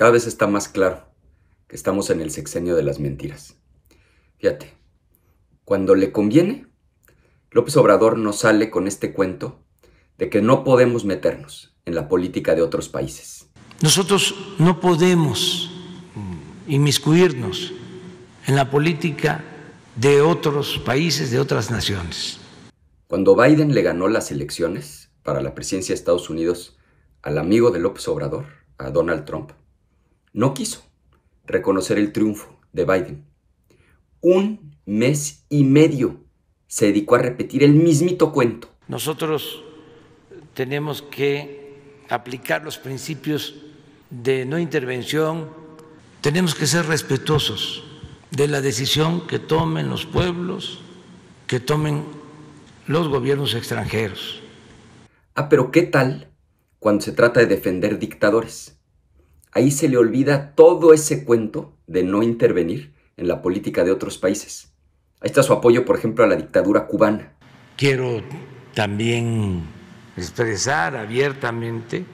Cada vez está más claro que estamos en el sexenio de las mentiras. Fíjate, cuando le conviene, López Obrador nos sale con este cuento de que no podemos meternos en la política de otros países. Nosotros no podemos inmiscuirnos en la política de otros países, de otras naciones. Cuando Biden le ganó las elecciones para la presidencia de Estados Unidos al amigo de López Obrador, a Donald Trump, no quiso reconocer el triunfo de Biden. Un mes y medio se dedicó a repetir el mismito cuento. Nosotros tenemos que aplicar los principios de no intervención, tenemos que ser respetuosos de la decisión que tomen los pueblos, que tomen los gobiernos extranjeros. Ah, pero ¿qué tal cuando se trata de defender dictadores? ahí se le olvida todo ese cuento de no intervenir en la política de otros países. Ahí está su apoyo, por ejemplo, a la dictadura cubana. Quiero también expresar abiertamente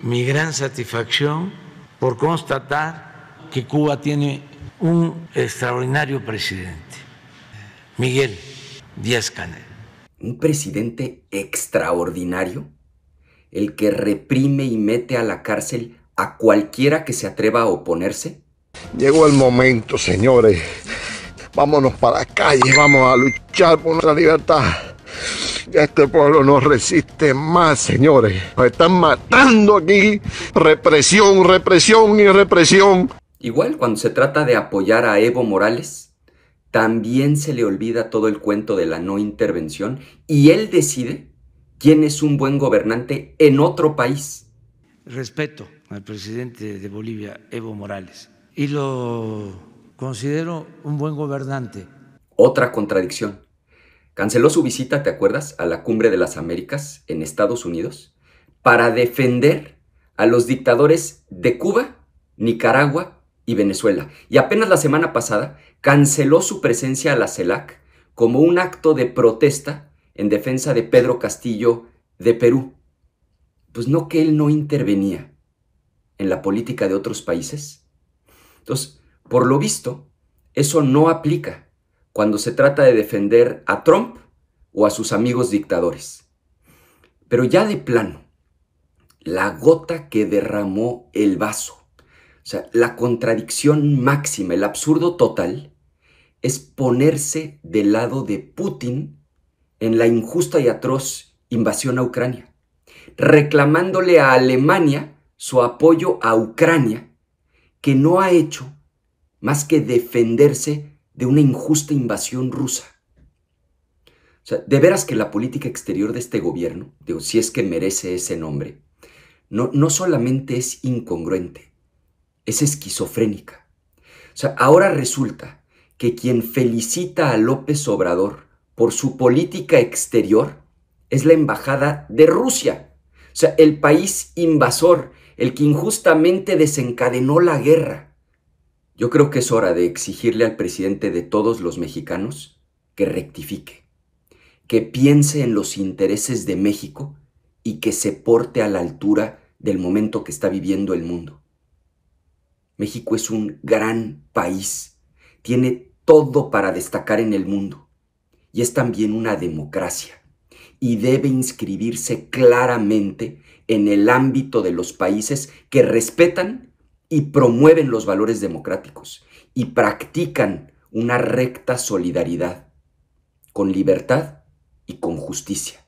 mi gran satisfacción por constatar que Cuba tiene un extraordinario presidente, Miguel Díaz Canel. Un presidente extraordinario, el que reprime y mete a la cárcel a cualquiera que se atreva a oponerse? Llegó el momento, señores. Vámonos para la calle, vamos a luchar por nuestra libertad. Este pueblo no resiste más, señores. Nos están matando aquí. Represión, represión y represión. Igual cuando se trata de apoyar a Evo Morales, también se le olvida todo el cuento de la no intervención y él decide quién es un buen gobernante en otro país respeto al presidente de Bolivia, Evo Morales, y lo considero un buen gobernante. Otra contradicción. Canceló su visita, ¿te acuerdas?, a la Cumbre de las Américas en Estados Unidos para defender a los dictadores de Cuba, Nicaragua y Venezuela. Y apenas la semana pasada canceló su presencia a la CELAC como un acto de protesta en defensa de Pedro Castillo de Perú pues no que él no intervenía en la política de otros países. Entonces, por lo visto, eso no aplica cuando se trata de defender a Trump o a sus amigos dictadores. Pero ya de plano, la gota que derramó el vaso, o sea, la contradicción máxima, el absurdo total, es ponerse del lado de Putin en la injusta y atroz invasión a Ucrania reclamándole a Alemania su apoyo a Ucrania, que no ha hecho más que defenderse de una injusta invasión rusa. O sea, de veras que la política exterior de este gobierno, si es que merece ese nombre, no, no solamente es incongruente, es esquizofrénica. O sea, ahora resulta que quien felicita a López Obrador por su política exterior es la embajada de Rusia. O sea, el país invasor, el que injustamente desencadenó la guerra. Yo creo que es hora de exigirle al presidente de todos los mexicanos que rectifique, que piense en los intereses de México y que se porte a la altura del momento que está viviendo el mundo. México es un gran país, tiene todo para destacar en el mundo y es también una democracia y debe inscribirse claramente en el ámbito de los países que respetan y promueven los valores democráticos y practican una recta solidaridad con libertad y con justicia.